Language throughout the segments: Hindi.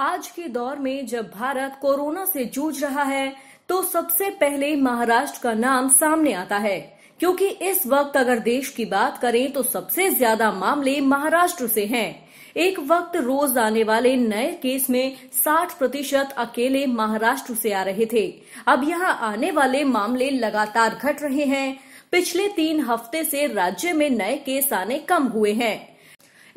आज के दौर में जब भारत कोरोना से जूझ रहा है तो सबसे पहले महाराष्ट्र का नाम सामने आता है क्योंकि इस वक्त अगर देश की बात करें तो सबसे ज्यादा मामले महाराष्ट्र से हैं। एक वक्त रोज आने वाले नए केस में 60 प्रतिशत अकेले महाराष्ट्र से आ रहे थे अब यहाँ आने वाले मामले लगातार घट रहे हैं पिछले तीन हफ्ते से राज्य में नए केस आने कम हुए हैं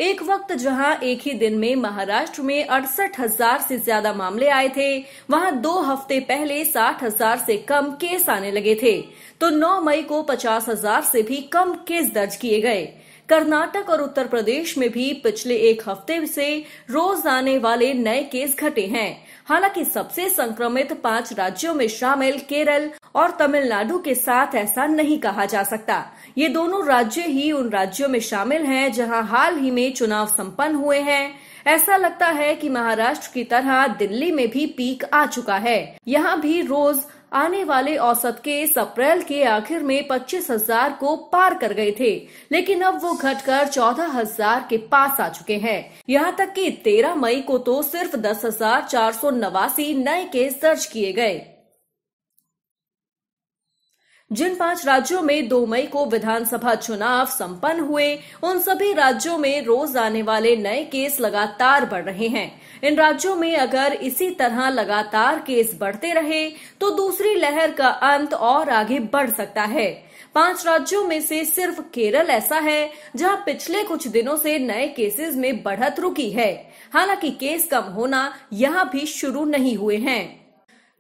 एक वक्त जहां एक ही दिन में महाराष्ट्र में अड़सठ हजार से ज्यादा मामले आए थे वहां दो हफ्ते पहले साठ हजार से कम केस आने लगे थे तो 9 मई को पचास हजार से भी कम केस दर्ज किए गए कर्नाटक और उत्तर प्रदेश में भी पिछले एक हफ्ते से रोज आने वाले नए केस घटे हैं हालांकि सबसे संक्रमित पांच राज्यों में शामिल केरल और तमिलनाडु के साथ ऐसा नहीं कहा जा सकता ये दोनों राज्य ही उन राज्यों में शामिल हैं जहां हाल ही में चुनाव संपन्न हुए हैं ऐसा लगता है कि महाराष्ट्र की तरह दिल्ली में भी पीक आ चुका है यहाँ भी रोज आने वाले औसत केस अप्रैल के आखिर में पच्चीस हजार को पार कर गए थे लेकिन अब वो घटकर चौदह हजार के पास आ चुके हैं यहाँ तक कि तेरह मई को तो सिर्फ दस हजार चार सौ नवासी नए केस दर्ज किए गए जिन पांच राज्यों में 2 मई को विधानसभा चुनाव संपन्न हुए उन सभी राज्यों में रोज आने वाले नए केस लगातार बढ़ रहे हैं इन राज्यों में अगर इसी तरह लगातार केस बढ़ते रहे तो दूसरी लहर का अंत और आगे बढ़ सकता है पांच राज्यों में से सिर्फ केरल ऐसा है जहां पिछले कुछ दिनों से नए केसेस में बढ़त रुकी है हालांकि केस कम होना यहां भी शुरू नहीं हुए हैं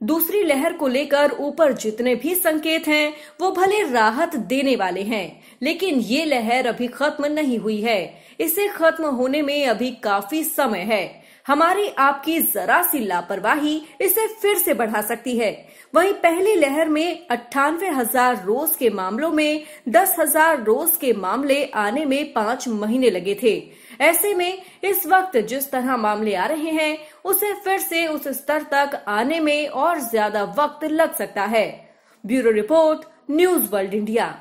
दूसरी लहर को लेकर ऊपर जितने भी संकेत हैं वो भले राहत देने वाले हैं लेकिन ये लहर अभी खत्म नहीं हुई है इसे खत्म होने में अभी काफी समय है हमारी आपकी जरा सी लापरवाही इसे फिर से बढ़ा सकती है वहीं पहली लहर में अट्ठानवे हजार रोज के मामलों में दस हजार रोज के मामले आने में पाँच महीने लगे थे ऐसे में इस वक्त जिस तरह मामले आ रहे हैं उसे फिर से उस स्तर तक आने में और ज्यादा वक्त लग सकता है bureau report news world India